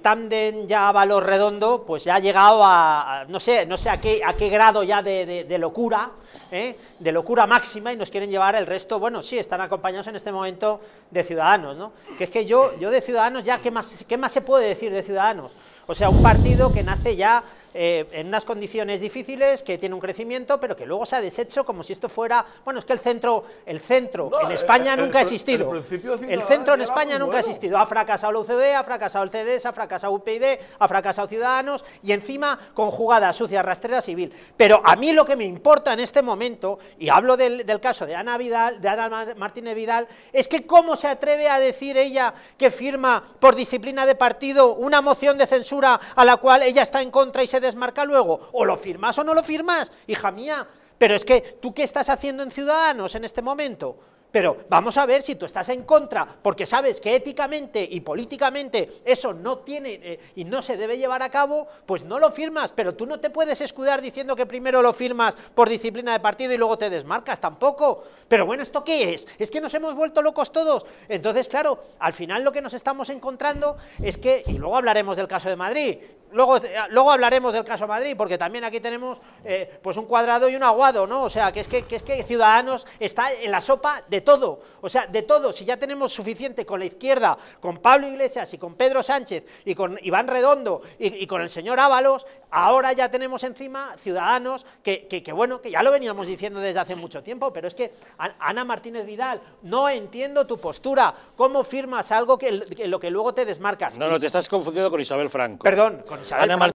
TAMDEN ya a valor redondo, pues ya ha llegado a, no sé, no sé a qué, a qué grado ya de, locura, ¿eh? de locura máxima, y nos quieren llevar el resto, bueno, sí, están acompañados en este momento de Ciudadanos, ¿no? Que es que yo, yo de Ciudadanos ya, ¿qué más, qué más se puede decir de Ciudadanos? O sea, un partido que nace ya eh, en unas condiciones difíciles, que tiene un crecimiento, pero que luego se ha deshecho como si esto fuera... Bueno, es que el centro, el centro en España nunca ha existido. El, centro en España nunca ha existido. Ha fracasado la UCD, ha fracasado el CDS, ha fracasado UPyD, ha fracasado Ciudadanos y encima con jugada sucia, rastrera, civil. Pero a mí lo que me importa en este momento, y hablo del, caso de Ana Vidal, de Ana Martínez Vidal, es que cómo se atreve a decir ella que firma por disciplina de partido una moción de censura a la cual ella está en contra y se desmarca luego. O lo firmas o no lo firmas, hija mía. Pero es que, ¿tú qué estás haciendo en Ciudadanos en este momento? pero vamos a ver si tú estás en contra, porque sabes que éticamente y políticamente eso no tiene eh, y no se debe llevar a cabo, pues no lo firmas, pero tú no te puedes escudar diciendo que primero lo firmas por disciplina de partido y luego te desmarcas tampoco. Pero bueno, ¿esto qué es? Es que nos hemos vuelto locos todos. Entonces, claro, al final lo que nos estamos encontrando es que, y luego hablaremos del caso de Madrid, luego, eh, luego hablaremos del caso de Madrid, porque también aquí tenemos eh, pues un cuadrado y un aguado, ¿no? O sea, que es que es que Ciudadanos está en la sopa de todo, o sea, de todo, si ya tenemos suficiente con la izquierda, con Pablo Iglesias y con Pedro Sánchez y con Iván Redondo y, con el señor Ábalos, ahora ya tenemos encima ciudadanos que, que, bueno, que ya lo veníamos diciendo desde hace mucho tiempo, pero es que Ana Martínez Vidal, no entiendo tu postura, ¿cómo firmas algo que, lo que luego te desmarcas? No, no, te estás confundiendo con Isabel Franco. Perdón, con Isabel